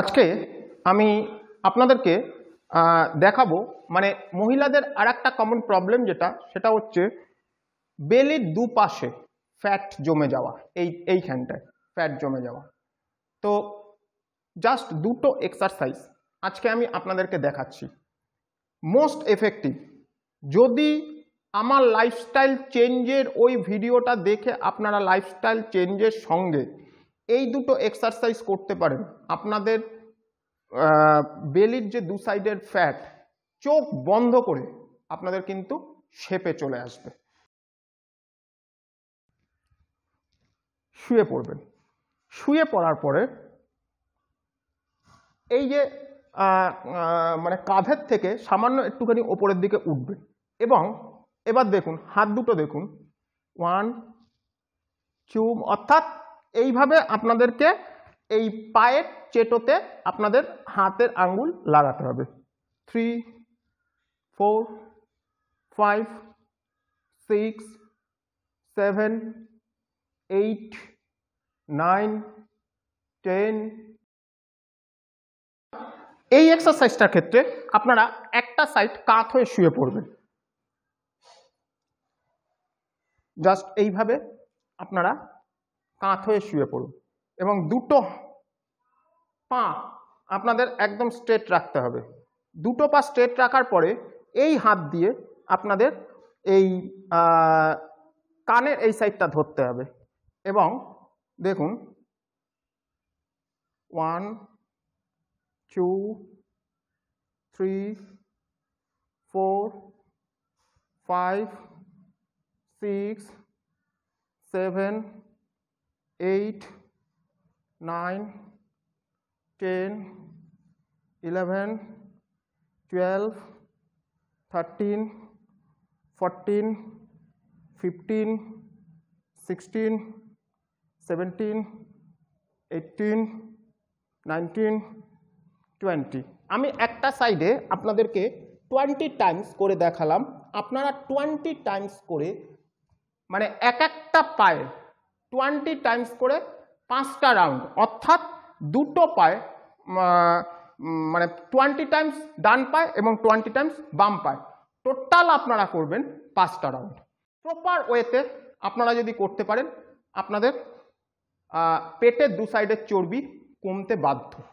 আজকে আমি আপনাদেরকে দেখাবো মানে মহিলাদের আর একটা কমন প্রবলেম যেটা সেটা হচ্ছে বেলির দুপাশে ফ্যাট জমে যাওয়া এই এইখানটায় ফ্যাট জমে যাওয়া তো জাস্ট দুটো এক্সারসাইজ আজকে আমি আপনাদেরকে দেখাচ্ছি মোস্ট এফেক্টিভ যদি আমার লাইফস্টাইল চেঞ্জের ওই ভিডিওটা দেখে আপনারা লাইফস্টাইল চেঞ্জের সঙ্গে এই দুটো এক্সারসাইজ করতে পারেন আপনাদের বেলির যে দু সাইডের ফ্যাট চোখ বন্ধ করে আপনাদের কিন্তু শেপে চলে আসবে শুয়ে পড়বেন শুয়ে পড়ার পরে এই যে মানে কাঁধের থেকে সামান্য একটুখানি ওপরের দিকে উঠবে এবং এবার দেখুন হাত দুটো দেখুন ওয়ান চুম অর্থাৎ এইভাবে আপনাদেরকে এই পায়ের চেটোতে আপনাদের হাতের আঙ্গুল লাগাতে হবে three four five six seven eight nine ten এই এক্সারসাইজটার ক্ষেত্রে আপনারা একটা সাইড কাত হয়ে শুয়ে পড়বেন জাস্ট এইভাবে আপনারা কাঁথ হয়ে শুয়ে পড়ুন এবং দুটো পা আপনাদের একদম স্ট্রেট রাখতে হবে দুটো পা স্ট্রেট রাখার পরে এই হাত দিয়ে আপনাদের এই কানের এই সাইডটা ধরতে হবে এবং দেখুন one two three four five six seven eight nine ten eleven twelve thirteen fourteen fifteen sixteen seventeen eighteen nineteen twenty আমি একটা সাইডে আপনাদেরকে টোয়েন্টি টাইমস করে দেখালাম আপনারা টোয়েন্টি টাইমস করে মানে এক একটা পায়ে টোয়েন্টি টাইমস করে পাঁচটা রাউন্ড অর্থাৎ দুটো পায়ে মানে টোয়েন্টি টাইমস ডান পায় এবং টোয়েন্টি টাইমস বাম পায় টোটাল আপনারা করবেন পাঁচটা রাউন্ড প্রপার ওয়েতে আপনারা যদি করতে পারেন আপনাদের পেটের দু সাইডের চর্বি কমতে বাধ্য